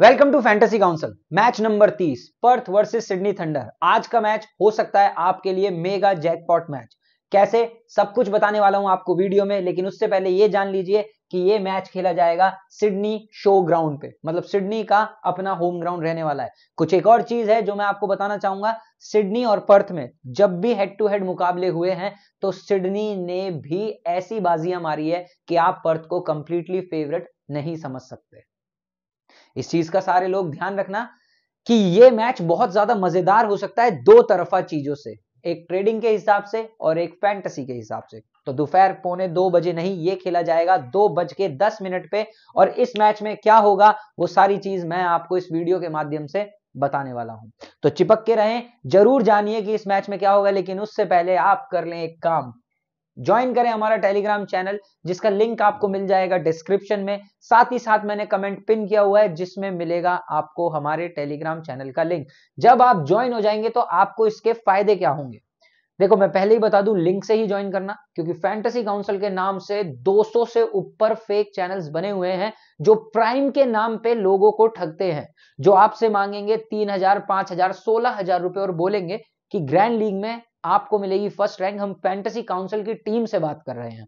welcome to fantasy council match number 30 Perth versus Sydney Thunder आज का match हो सकता है आपके लिए मेगा जैकपॉट मैच कैसे सब कुछ बताने वाला हूं आपको वीडियो में लेकिन उससे पहले ये जान लीजिए कि ये मैच खेला जाएगा सिडनी शो ग्राउंड पे मतलब सिडनी का अपना होम ग्राउंड रहने वाला है कुछ एक और चीज है जो मैं आपको बताना चाहूंगा सिडनी और पर्थ में जब भी हेड टू हेड मुकाबले हुए हैं तो सिडनी ने भी ऐसी बाजियां मारी है कि आप पर्थ को कंप्लीटली फेवरेट नहीं समझ सकते इस चीज का सारे लोग ध्यान रखना कि ये मैच बहुत ज्यादा मजेदार हो सकता है दो तरफा चीजों से एक ट्रेडिंग के हिसाब से और एक फैंटसी के हिसाब से तो दोपहर पौने दो बजे नहीं ये खेला जाएगा दो बज के दस मिनट पे और इस मैच में क्या होगा वो सारी चीज मैं आपको इस वीडियो के माध्यम से बताने वाला हूं तो चिपक के रहें जरूर जानिए कि इस मैच में क्या होगा लेकिन उससे पहले आप कर लें एक काम ज्वाइन करें हमारा टेलीग्राम चैनल जिसका लिंक आपको मिल जाएगा डिस्क्रिप्शन में साथ ही साथ मैंने कमेंट पिन किया हुआ है जिसमें मिलेगा आपको हमारे टेलीग्राम चैनल का लिंक जब आप ज्वाइन हो जाएंगे तो आपको इसके फायदे क्या होंगे देखो मैं पहले ही बता दूं लिंक से ही ज्वाइन करना क्योंकि फैंटेसी काउंसिल के नाम से 200 से ऊपर फेक चैनल्स बने हुए हैं जो प्राइम के नाम पे लोगों को ठगते हैं जो आपसे मांगेंगे तीन हजार पांच हजार सोलह हजार रुपए और बोलेंगे कि ग्रैंड लीग में आपको मिलेगी फर्स्ट रैंक हम फैंटेसी काउंसिल की टीम से बात कर रहे हैं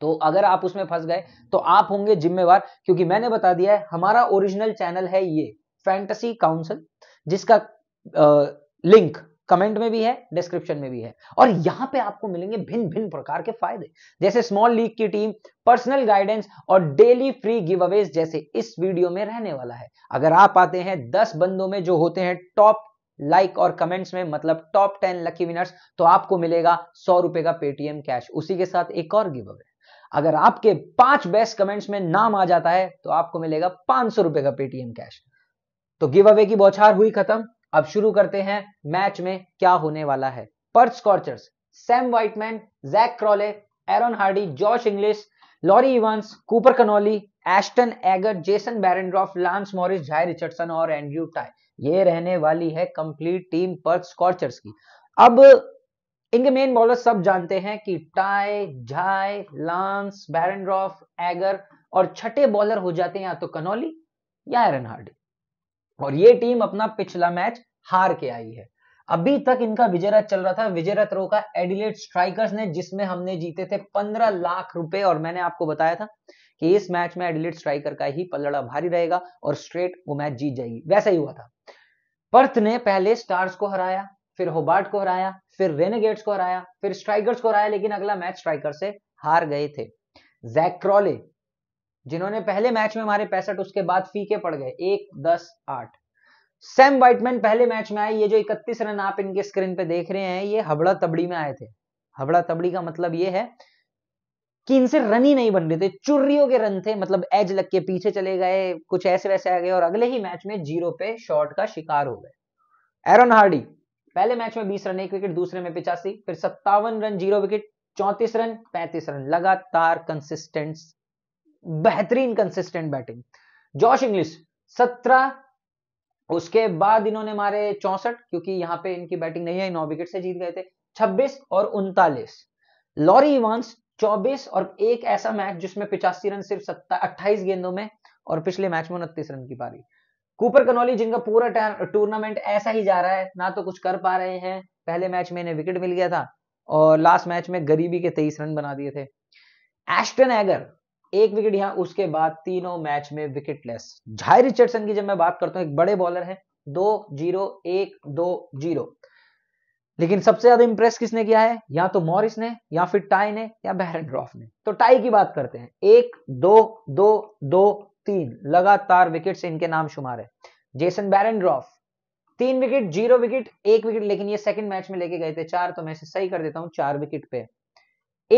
तो अगर आप उसमें फंस गए तो आप होंगे जिम्मेवार क्योंकि मैंने बता दिया है हमारा ओरिजिनल चैनल है ये फैंटेसी काउंसिल जिसका आ, लिंक कमेंट में भी है डिस्क्रिप्शन में भी है और यहां पे आपको मिलेंगे भिन्न भिन्न प्रकार के फायदे जैसे स्मॉल लीग की टीम पर्सनल गाइडेंस और डेली फ्री गिव अवेज जैसे इस वीडियो में रहने वाला है अगर आप आते हैं दस बंदों में जो होते हैं टॉप लाइक और कमेंट्स में मतलब टॉप टेन लकी विनर्स तो आपको मिलेगा सौ रुपए का पेटीएम कैश उसी के साथ एक और गिव अवे अगर आपके पांच बेस्ट कमेंट्स में नाम आ जाता है तो आपको मिलेगा पांच सौ रुपए का पेटीएम कैश तो गिव अवे की बौछार हुई खत्म अब शुरू करते हैं मैच में क्या होने वाला है Perth Scorchers Sam Whiteman Jack Crawley Aaron Hardie Josh Inglis Laurie Evans Cooper Connolly Ashton Agar Jason Behrendorff Lance Morris Jhye Richardson और एंड्रयू टाई ये रहने वाली है कंप्लीट टीम पर स्कॉर्चर्स की अब इनके मेन बॉलर सब जानते हैं कि Tye Jhye Lance Behrendorff Agar और छठे बॉलर हो जाते हैं या तो कनौली या एरन हार्डी और ये टीम अपना पिछला मैच हार के आई है अभी तक इनका विजयरथ चल रहा था विजयरथ रो का एडिलेट स्ट्राइकर्स ने जिसमें हमने जीते थे पंद्रह लाख रुपए और मैंने आपको बताया था कि इस मैच में एडिलेट स्ट्राइकर का ही पलड़ा भारी रहेगा और स्ट्रेट वो मैच जीत जाएगी वैसा ही हुआ था पर्थ ने पहले स्टार्स को हराया फिर होबार्ट को हराया फिर रेनेगेट्स को हराया फिर स्ट्राइकर्स को हराया लेकिन अगला मैच स्ट्राइकर से हार गए थे जैक जिन्होंने पहले मैच में मारे पैंसठ उसके बाद फीके पड़ गए एक दस आठ सैम वाइटमैन पहले मैच में आए ये जो इकतीस रन आप इनके स्क्रीन पे देख रहे हैं ये हबड़ा तबड़ी में आए थे हबड़ा तबड़ी का मतलब ये है कि इनसे रन ही नहीं बन रहे थे चुर्रियों के रन थे मतलब एज लग के पीछे चले गए कुछ ऐसे वैसे आ गए और अगले ही मैच में जीरो पे शॉट का शिकार हो गए एरन हार्डी पहले मैच में बीस रन एक विकेट दूसरे में पिचासी फिर सत्तावन रन जीरो विकेट चौंतीस रन पैंतीस रन लगातार कंसिस्टेंट बेहतरीन कंसिस्टेंट बैटिंग जॉश इंग्लिश सत्रह उसके बाद इन्होंने मारे चौसठ क्योंकि यहां पे इनकी बैटिंग नहीं आई नौ विकेट से जीत गए थे छब्बीस और उनतालीस लॉरी इवांस चौबीस और एक ऐसा मैच जिसमें पिचासी रन सिर्फ सत्ता अट्ठाईस गेंदों में और पिछले मैच में उनतीस रन की पारी कूपर कनौली जिनका पूरा टूर्नामेंट ऐसा ही जा रहा है ना तो कुछ कर पा रहे हैं पहले मैच में इन्हें विकेट मिल गया था और लास्ट मैच में गरीबी के तेईस रन बना दिए थे एस्टन एगर एक विकेट यहां उसके बाद तीनों मैच में विकेटलेस झाई रिचर्डसन की जब मैं बात करता हूं एक बड़े बॉलर है दो जीरो एक दो जीरो लेकिन सबसे ज्यादा इंप्रेस किसने किया है या तो मॉरिस ने या फिर टाई ने या बैरन ने तो टाई की बात करते हैं एक दो दो दो तीन लगातार विकेट से इनके नाम शुमार है जेसन बैरन तीन विकेट जीरो विकेट एक विकेट लेकिन ये सेकंड मैच में लेके गए थे चार तो मैं इसे सही कर देता हूं चार विकेट पे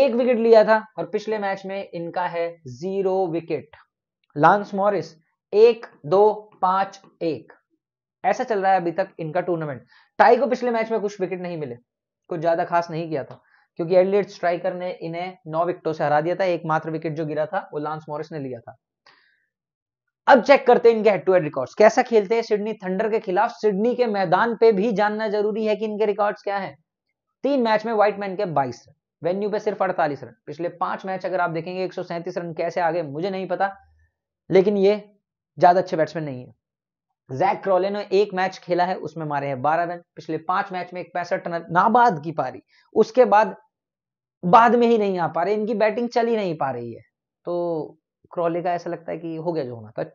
एक विकेट लिया था और पिछले मैच में इनका है जीरो विकेट लांस मॉरिस एक दो पांच एक ऐसा चल रहा है अभी तक इनका टूर्नामेंट टाई को पिछले मैच में कुछ विकेट नहीं मिले कुछ ज्यादा खास नहीं किया था क्योंकि एडलेट स्ट्राइकर ने इन्हें नौ विकेटों से हरा दिया था एकमात्र विकेट जो गिरा था वो लांस मॉरिस ने लिया था अब चेक करते हैं इनके हेड टू हेड रिकॉर्ड्स कैसा खेलते हैं सिडनी थंडर के खिलाफ सिडनी के मैदान पे भी जानना जरूरी है कि इनके रिकॉर्ड्स क्या है तीन मैच में व्हाइट मैन के बाईस रन वेन्यू पे सिर्फ अड़तालीस रन पिछले पांच मैच अगर आप देखेंगे एक रन कैसे आ गए मुझे नहीं पता लेकिन ये ज्यादा अच्छे बैट्समैन नहीं है जैक क्रॉले ने एक मैच खेला है उसमें मारे हैं बारह रन पिछले पांच मैच में पैंसठ रन नाबाद की पारी उसके बाद बाद में ही नहीं आ पा रहे इनकी बैटिंग चल ही नहीं पा रही है तो क्रॉले का ऐसा लगता है कि हो गया जो होना था तो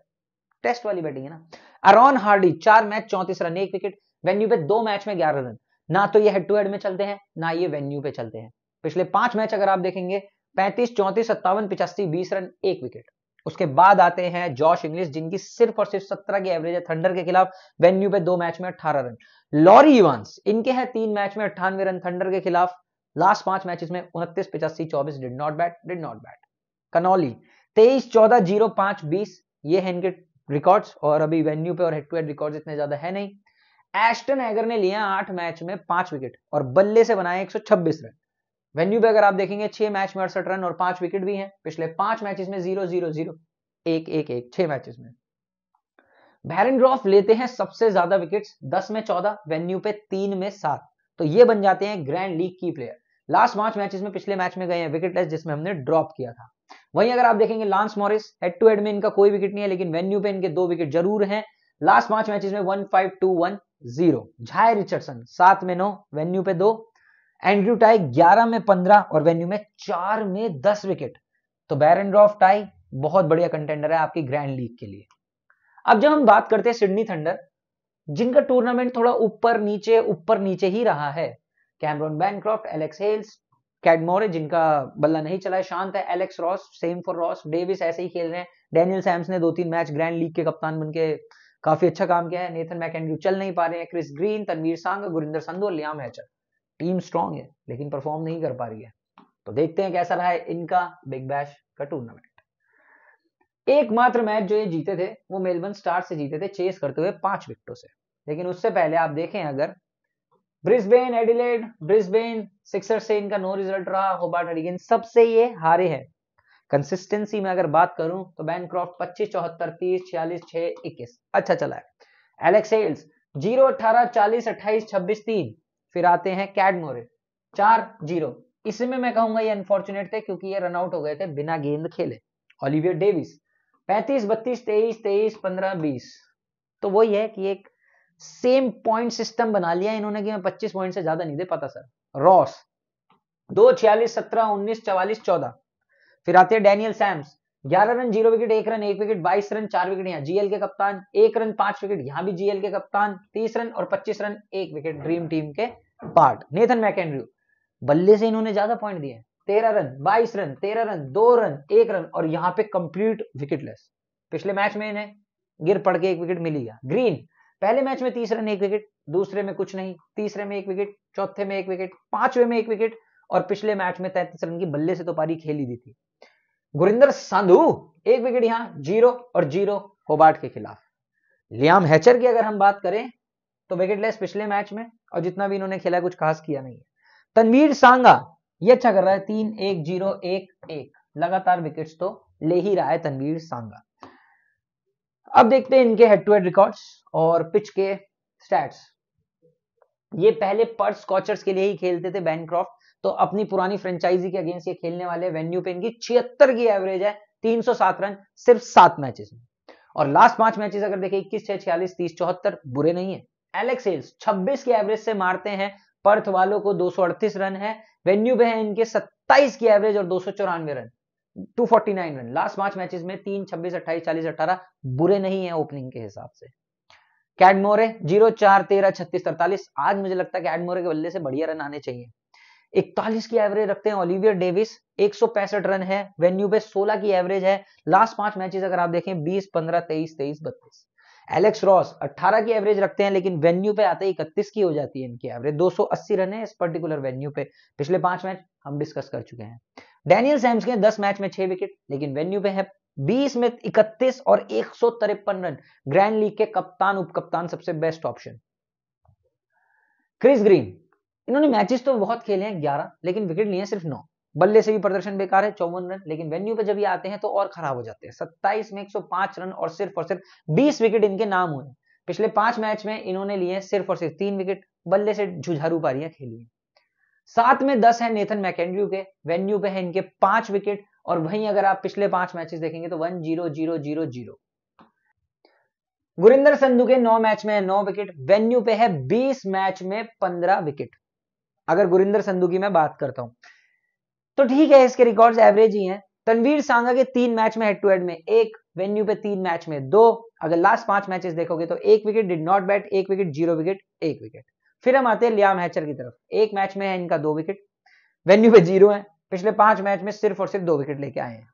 टेस्ट वाली बैटिंग है ना अरॉन हार्डी चार मैच चौंतीस रन एक विकेट वेन्यू पे दो मैच में ग्यारह रन ना तो ये हेड टू हेड में चलते हैं ना ये वेन्यू पे चलते हैं पिछले पांच मैच अगर आप देखेंगे पैंतीस चौंतीस सत्तावन पिचासी बीस रन एक विकेट उसके बाद आते हैं जॉश इंग्लिश जिनकी सिर्फ और सिर्फ सत्रह की एवरेज है थंडर के खिलाफ वेन्यू पे दो मैच में अठारह रन लॉरी इवांस इनके हैं तीन मैच में अट्ठानवे रन थंडर के खिलाफ लास्ट पांच मैचेस में उनतीस पिचासी चौबीस did not bat did not bat Connolly तेईस चौदह जीरो पांच बीस ये है इनके रिकॉर्ड्स और अभी वेन्यू पे और हेड टू हेड रिकॉर्ड इतने ज्यादा है नहीं एस्टन एगर ने लिया आठ मैच में पांच विकेट और बल्ले से बनाए एक रन वेन्यू पे अगर आप देखेंगे छह मैच में अड़सठ रन और पांच विकेट भी हैं पिछले पांच मैचेस में जीरो जीरो जीरो एक एक एक छह मैचेस में ग्रॉफ लेते हैं सबसे ज्यादा विकेट्स दस में चौदह वेन्यू पे तीन में सात तो ये बन जाते हैं ग्रैंड लीग की प्लेयर लास्ट पांच मैचेस में पिछले मैच में गए हैं लेस जिसमें हमने ड्रॉप किया था वहीं अगर आप देखेंगे Lance Morris head to head में इनका कोई विकेट नहीं है लेकिन वेन्यू पे इनके दो विकेट जरूर हैं लास्ट पांच मैचेस में one five two one zero Jhye Richardson सात में नौ वेन्यू पे दो एंड्रू टाई 11 में 15 और वेन्यू में चार में 10 विकेट तो बैरनड्रॉफ टाई बहुत बढ़िया कंटेंडर है आपकी ग्रैंड लीग के लिए अब जब हम बात करते हैं सिडनी थंडर जिनका टूर्नामेंट थोड़ा ऊपर नीचे ऊपर नीचे ही रहा है Cameron Bancroft Alex Hales Cadmore है जिनका बल्ला नहीं चला है शांत है Alex Ross same for Ross Davies ऐसे ही खेल रहे हैं डेनियल सैम्स ने दो तीन मैच ग्रैंड लीग के कप्तान बनके काफी अच्छा काम किया है नेथन मैकेंड्रू चल नहीं पा रहे हैं क्रिस ग्रीन तनवीर सांग गुरिंदर संधु और लियाम हैचर टीम स्ट्रांग है लेकिन परफॉर्म नहीं कर पा रही है तो देखते हैं कैसा रहा है इनका बिग बैश का टूर्नामेंट एकमात्र मैच जो ये जीते थे वो मेलबर्न स्टार से जीते थे चेस करते हुए पांच विकेटों से लेकिन उससे पहले आप देखें अगर ब्रिस्बेन एडिलेड ब्रिस्बेन सिक्सर से इनका नो रिजल्ट रहा होबार्ट हरिगेन सबसे ये हारे हैं कंसिस्टेंसी में अगर बात करूं तो बैनक्रॉफ्ट पच्चीस चौहत्तर तीस छियालीस छह इक्कीस अच्छा चला है एलेक्स जीरो अठारह चालीस अट्ठाईस छब्बीस तीन फिर आते हैं कैडमोरे चार जीरो इसमें मैं कहूंगा ये अनफॉर्चुनेट थे क्योंकि ये रनआउट हो गए थे बिना गेंद खेले ऑलिवियर डेविस पैंतीस बत्तीस तेईस तेईस पंद्रह बीस तो वही है कि एक सेम पॉइंट सिस्टम बना लिया इन्होंने कि मैं पच्चीस पॉइंट से ज्यादा नहीं दे पाता सर रॉस दो छियालीस सत्रह उन्नीस चवालीस चौदह फिर आते हैं डेनियल सैम्स ग्यारह रन जीरो विकेट एक रन एक विकेट बाईस रन चार विकेट यहाँ जीएल के कप्तान एक रन पांच विकेट यहाँ भी जीएल के कप्तान तीस रन और पच्चीस रन एक विकेट ड्रीम टीम के पार्ट नेथन मैकेंड्रू बल्ले से इन्होंने ज्यादा पॉइंट दिए तेरह रन बाईस रन तेरह रन दो रन एक रन और यहाँ पे कंप्लीट विकेटलेस पिछले मैच में इन्हें गिर पड़ के एक विकेट मिली गया ग्रीन पहले मैच में तीस रन एक विकेट दूसरे में कुछ नहीं तीसरे में एक विकेट चौथे में एक विकेट पांचवे में एक विकेट और पिछले मैच में तैतीस रन की बल्ले से तो पारी खेली दी थी गुरिंदर साधु एक विकेट यहां जीरो और जीरो होबार्ट के खिलाफ लियाम हैचर की अगर हम बात करें तो विकेट लेस पिछले मैच में और जितना भी इन्होंने खेला कुछ खास किया नहीं है तनवीर सांगा ये अच्छा कर रहा है तीन एक जीरो एक एक लगातार विकेट्स तो ले ही रहा है तनवीर सांगा अब देखते हैं इनके हेड टू हेड रिकॉर्ड्स और पिच के स्टैट्स ये पहले पर्स कॉचर्स के लिए ही खेलते थे बैनक्रॉफ्ट तो अपनी पुरानी फ्रेंचाइजी के अगेंस्ट ये खेलने वाले वेन्यू पे इनकी छिहत्तर की एवरेज है तीन रन सिर्फ सात मैचेस में और लास्ट पांच मैचेस अगर देखें इक्कीस छह छियालीस तीस चौहत्तर बुरे नहीं है एलेक्स हेल्स छब्बीस की एवरेज से मारते हैं पर्थ वालों को दो रन है वेन्यू पे है इनके सत्ताईस की एवरेज और दो रन 249 रन लास्ट पांच मैचेस में तीन छब्बीस अट्ठाईस चालीस अठारह बुरे नहीं है ओपनिंग के हिसाब से कैडमोरे जीरो चार तेरह छत्तीस तरतालीस आज मुझे लगता है कैडमोरे के बल्ले से बढ़िया रन आने चाहिए इकतालीस की एवरेज रखते हैं ओलिवियर डेविस एक रन है वेन्यू पे 16 की एवरेज है लास्ट पांच मैचेस अगर आप देखें 20, 15, 23, 23, 32 एलेक्स रॉस 18 की एवरेज रखते हैं लेकिन वेन्यू पे आते ही इकतीस की हो जाती है इनकी एवरेज 280 रन है इस पर्टिकुलर वेन्यू पे पिछले पांच मैच हम डिस्कस कर चुके हैं डेनियल सैम्स के 10 मैच में 6 विकेट लेकिन वेन्यू पे है 20 में 31 और एक रन ग्रैंड लीग के कप्तान उपकप्तान सबसे बेस्ट ऑप्शन क्रिस ग्रीन इन्होंने मैचेस तो बहुत खेले हैं ग्यारह लेकिन विकेट लिए सिर्फ नौ बल्ले से भी प्रदर्शन बेकार है चौवन रन लेकिन वेन्यू पे जब ये आते हैं तो और खराब हो जाते हैं सत्ताईस में एक रन और सिर्फ और सिर्फ बीस विकेट इनके नाम हुए पिछले पांच मैच में इन्होंने लिए सिर्फ और सिर्फ तीन विकेट बल्ले से झुझारू पारियां खेली सात में दस है नेथन मैकेंड्रू के वेन्यू पे है इनके पांच विकेट और वहीं अगर आप पिछले पांच मैचेस देखेंगे तो one zero zero zero zero Gurinder Sandhu के नौ मैच में है नौ विकेट वेन्यू पे है बीस मैच में पंद्रह विकेट अगर गुरिंदर संधु की मैं बात करता हूं तो ठीक है इसके रिकॉर्ड एवरेज ही है तनवीर सांगा के तीन मैच में हेड टू हेड में एक वेन्यू पे तीन मैच में दो अगर लास्ट पांच मैचेस देखोगे तो एक विकेट डिड नॉट बैट एक विकेट जीरो विकेट एक विकेट फिर हम आते हैं लियाम हैचर की तरफ एक मैच में है इनका दो विकेट वेन्यू पे जीरो है पिछले पांच मैच में सिर्फ और सिर्फ दो विकेट लेके आए हैं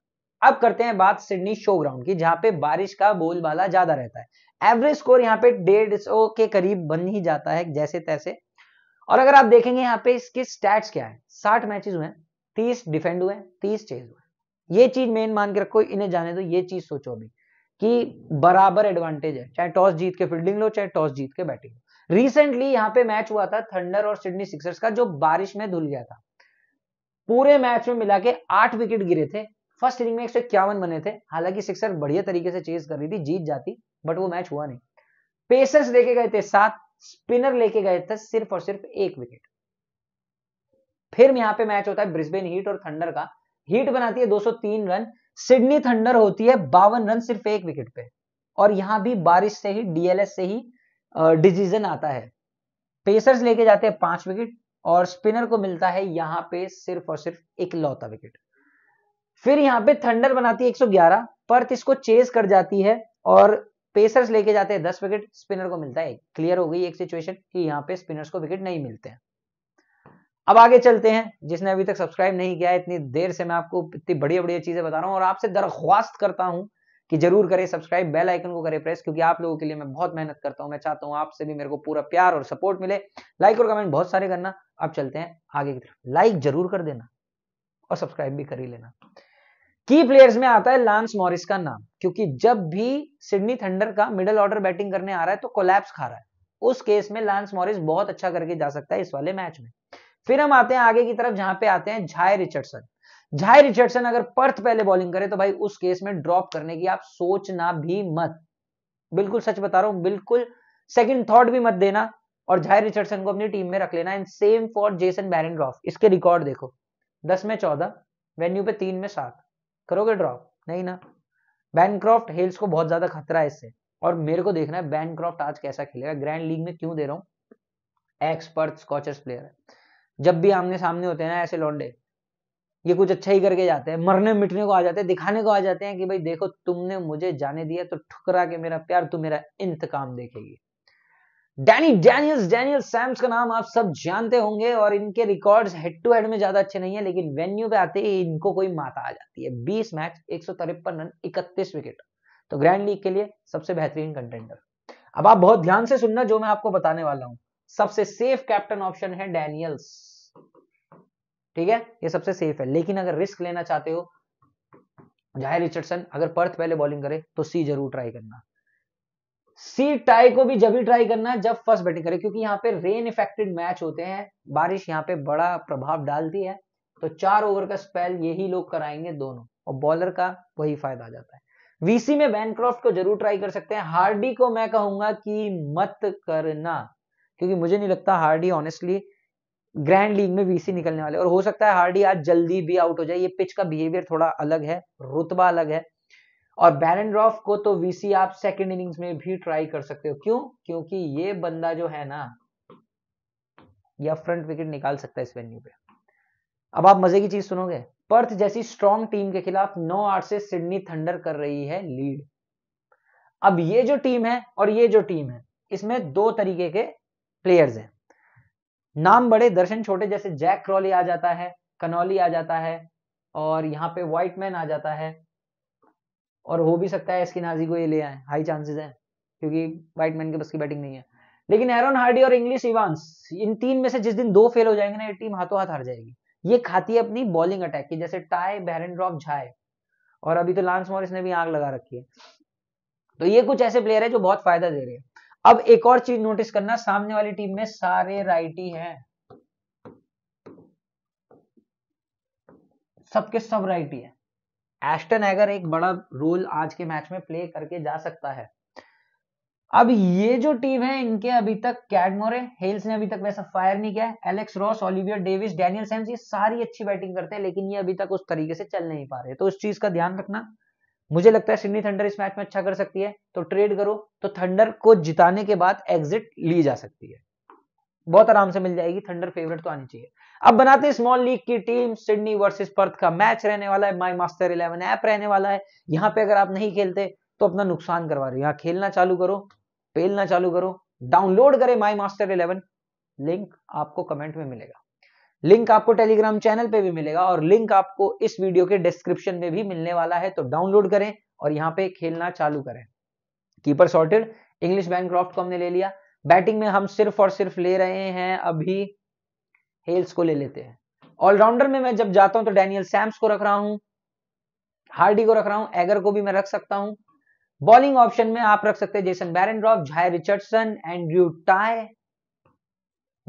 अब करते हैं बात सिडनी शो ग्राउंड की जहां पे बारिश का बोलबाला ज्यादा रहता है एवरेज स्कोर यहाँ पे डेढ़ सौ के करीब बन ही जाता है जैसे तैसे और अगर आप देखेंगे यहाँ पे इसके स्टैट्स क्या है साठ मैचेस हुए तीस डिफेंड हुए तीस चेज हुए ये चीज मेन मान के रखो इन्हें जाने दो ये चीज सोचो अभी कि बराबर एडवांटेज है चाहे टॉस जीत के फील्डिंग लो चाहे टॉस जीत के बैटिंग लो रिसेंटली यहाँ पे मैच हुआ था थंडर और सिडनी सिक्सर्स का जो बारिश में धुल गया था पूरे मैच में मिला के आठ विकेट गिरे थे फर्स्ट इनिंग में एक सौ इक्यावन बने थे हालांकि सिक्सर बढ़िया तरीके से चेज कर रही थी जीत जाती बट वो मैच हुआ नहीं पेसर्स देखे गए थे सात स्पिनर लेके गए थे सिर्फ और सिर्फ एक विकेट फिर यहां पे मैच होता है ब्रिस्बेन हीट और थंडर का हीट बनाती है 203 रन सिडनी थंडर होती है बावन रन सिर्फ एक विकेट पे और यहां भी बारिश से ही डीएलएस से ही डिसीजन आता है पेसर्स लेके जाते हैं पांच विकेट और स्पिनर को मिलता है यहां पे सिर्फ और सिर्फ एक लौता विकेट फिर यहां पे थंडर बनाती है 111 पर्थ इसको चेस कर जाती है और पेसर्स लेके जाते हैं दस विकेट स्पिनर को मिलता है क्लियर हो गई एक सिचुएशन कि यहाँ पे स्पिनर्स को विकेट नहीं मिलते हैं अब आगे चलते हैं जिसने अभी तक सब्सक्राइब नहीं किया है इतनी देर से मैं आपको इतनी बढ़िया बढ़िया चीजें बता रहा हूँ और आपसे दरख्वास्त करता हूँ कि जरूर करें सब्सक्राइब बेल आइकन को करें प्रेस क्योंकि आप लोगों के लिए मैं बहुत मेहनत करता हूँ मैं चाहता हूँ आपसे भी मेरे को पूरा प्यार और सपोर्ट मिले लाइक और कमेंट बहुत सारे करना अब चलते हैं आगे की तरफ लाइक जरूर कर देना और सब्सक्राइब भी कर ही लेना की प्लेयर्स में आता है लांस मॉरिस का नाम क्योंकि जब भी सिडनी थंडर का मिडल ऑर्डर बैटिंग करने आ रहा है तो कोलैप्स खा रहा है उस केस में लांस मॉरिस बहुत अच्छा करके जा सकता है इस वाले मैच में फिर हम आते हैं आगे की तरफ जहां पे आते हैं झाय रिचर्डसन झाय रिचर्डसन अगर पर्थ पहले बॉलिंग करे तो भाई उस केस में ड्रॉप करने की आप सोचना भी मत बिल्कुल सच बता रहा हूं बिल्कुल सेकंड थॉट भी मत देना और झाय रिचर्डसन को अपनी टीम में रख लेना and same for Jason Behren इसके रिकॉर्ड देखो दस में चौदह वेन्यू पे तीन में सात करोगे ड्रॉप नहीं ना बैनक्रॉफ्ट हेल्स को बहुत ज्यादा खतरा है इससे और मेरे को देखना है बैनक्रॉफ्ट आज कैसा खेलेगा ग्रैंड लीग में क्यों दे रहा हूँ एक्सपर्ट स्कॉचर्स प्लेयर है जब भी आमने सामने होते हैं ना ऐसे लॉन्डे ये कुछ अच्छा ही करके जाते हैं मरने मिटने को आ जाते हैं दिखाने को आ जाते हैं कि भाई देखो तुमने मुझे जाने दिया तो ठुकरा के मेरा प्यार तू मेरा इंतकाम देखेगी डैनी डैनियल्स डैनियल सैम्स का नाम आप सब जानते होंगे और इनके रिकॉर्ड्स हेड टू हेड में ज्यादा अच्छे नहीं है लेकिन वेन्यू पे आते ही इनको कोई माता आ जाती है 20 मैच एक रन इकतीस विकेट तो ग्रैंड लीग के लिए सबसे बेहतरीन कंटेंडर अब आप बहुत ध्यान से सुनना जो मैं आपको बताने वाला हूं सबसे सेफ कैप्टन ऑप्शन है डैनियल्स ठीक है ये सबसे सेफ है लेकिन अगर रिस्क लेना चाहते हो जाहिर रिचर्डसन अगर पर्थ पहले बॉलिंग करे तो सी जरूर ट्राई करना सी टाई को भी जब ही ट्राई करना जब फर्स्ट बैटिंग करे क्योंकि यहाँ पे रेन इफेक्टेड मैच होते हैं बारिश यहाँ पे बड़ा प्रभाव डालती है तो चार ओवर का स्पेल यही लोग कराएंगे दोनों और बॉलर का वही फायदा आ जाता है वीसी में बैनक्रॉफ्ट को जरूर ट्राई कर सकते हैं हार्डी को मैं कहूंगा कि मत करना क्योंकि मुझे नहीं लगता हार्डी ऑनेस्टली ग्रैंड लीग में वीसी निकलने वाले और हो सकता है हार्डी आज जल्दी भी आउट हो जाए ये पिच का बिहेवियर थोड़ा अलग है रुतबा अलग है और बैरन रॉफ को तो वीसी आप सेकेंड इनिंग्स में भी ट्राई कर सकते हो क्यों क्योंकि ये बंदा जो है ना यह फ्रंट विकेट निकाल सकता है इस वेन्यू पे अब आप मजे की चीज सुनोगे पर्थ जैसी स्ट्रॉन्ग टीम के खिलाफ नौ आठ से सिडनी थंडर कर रही है लीड अब ये जो टीम है और ये जो टीम है इसमें दो तरीके के प्लेयर्स हैं नाम बड़े दर्शन छोटे जैसे जैक क्रॉली आ जाता है कनौली आ जाता है और यहाँ पे व्हाइटमैन आ जाता है और हो भी सकता है एस्किन हाजी को ये ले आए हाई चांसेस है क्योंकि वाइटमैन के बस की बैटिंग नहीं है लेकिन एरन हार्डी और इंग्लिश इवांस इन तीन में से जिस दिन दो फेल हो जाएंगे ना ये टीम हाथों हाथ हार जाएगी ये खाती है अपनी बॉलिंग अटैक की जैसे टाई बैरन झाए और अभी तो लांस मॉरिस ने भी आग लगा रखी है तो ये कुछ ऐसे प्लेयर है जो बहुत फायदा दे रहे हैं अब एक और चीज नोटिस करना सामने वाली टीम में सारे राइटी हैं सबके सब राइटी है एस्टन एगर एक बड़ा रोल आज के मैच में प्ले करके जा सकता है अब ये जो टीम है इनके अभी तक कैडमोरे हेल्स ने अभी तक वैसा फायर नहीं किया Alex Ross Oliver Davies Daniel Sams ये सारी अच्छी बैटिंग करते हैं लेकिन ये अभी तक उस तरीके से चल नहीं पा रहे तो उस चीज का ध्यान रखना मुझे लगता है सिडनी थंडर इस मैच में अच्छा कर सकती है तो ट्रेड करो तो थंडर को जिताने के बाद एग्जिट ली जा सकती है बहुत आराम से मिल जाएगी थंडर फेवरेट तो आनी चाहिए अब बनाते हैं स्मॉल लीग की टीम सिडनी वर्सेस पर्थ का मैच रहने वाला है माई मास्टर इलेवन ऐप रहने वाला है यहाँ पे अगर आप नहीं खेलते तो अपना नुकसान करवा रहे हो यहाँ खेलना चालू करो पेलना चालू करो डाउनलोड करें माई मास्टर इलेवन लिंक आपको कमेंट में मिलेगा लिंक आपको टेलीग्राम चैनल पे भी मिलेगा और लिंक आपको इस वीडियो के डिस्क्रिप्शन में भी मिलने वाला है तो डाउनलोड करें और यहाँ पे खेलना चालू करें keeper sorted Inglis Bancroft को हमने ले लिया बैटिंग में हम सिर्फ और सिर्फ ले रहे हैं अभी हेल्स को ले लेते हैं ऑलराउंडर में मैं जब जाता हूं तो डेनियल सैम्स को रख रहा हूं हार्डी को रख रहा हूं एगर को भी मैं रख सकता हूं बॉलिंग ऑप्शन में आप रख सकते हैं Jason Dorff Jhye Richardson Andrew Tye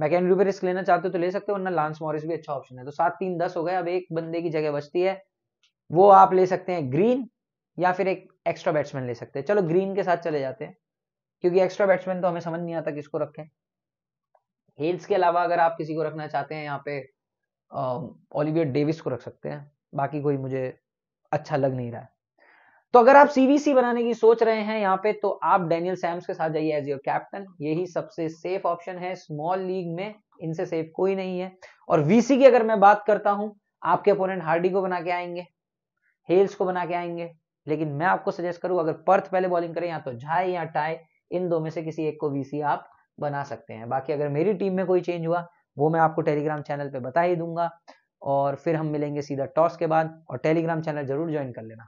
McAndrew पे रिस्क लेना चाहते हो तो ले सकते हो वरना लांस मॉरिस भी अच्छा ऑप्शन है तो सात तीन दस हो गए अब एक बंदे की जगह बचती है वो आप ले सकते हैं ग्रीन या फिर एक एक्स्ट्रा बैट्समैन ले सकते हैं चलो ग्रीन के साथ चले जाते हैं क्योंकि एक्स्ट्रा बैट्समैन तो हमें समझ नहीं आता किसको रखें हेल्स के अलावा अगर आप किसी को रखना चाहते हैं यहाँ पे ओलिवियर डेविस को रख सकते हैं बाकी कोई मुझे अच्छा लग नहीं रहा है तो अगर आप सीवीसी बनाने की सोच रहे हैं यहाँ पे तो आप डेनियल सैम्स के साथ जाइए एज योर कैप्टन यही सबसे सेफ ऑप्शन है स्मॉल लीग में इनसे सेफ कोई नहीं है और वीसी की अगर मैं बात करता हूं आपके अपोनेंट हार्डी को बना के आएंगे हेल्स को बना के आएंगे लेकिन मैं आपको सजेस्ट करूं अगर पर्थ पहले बॉलिंग करें या तो झाई या टाई इन दो में से किसी एक को वीसी आप बना सकते हैं बाकी अगर मेरी टीम में कोई चेंज हुआ वो मैं आपको टेलीग्राम चैनल पे बता ही दूंगा और फिर हम मिलेंगे सीधा टॉस के बाद और टेलीग्राम चैनल जरूर ज्वाइन कर लेना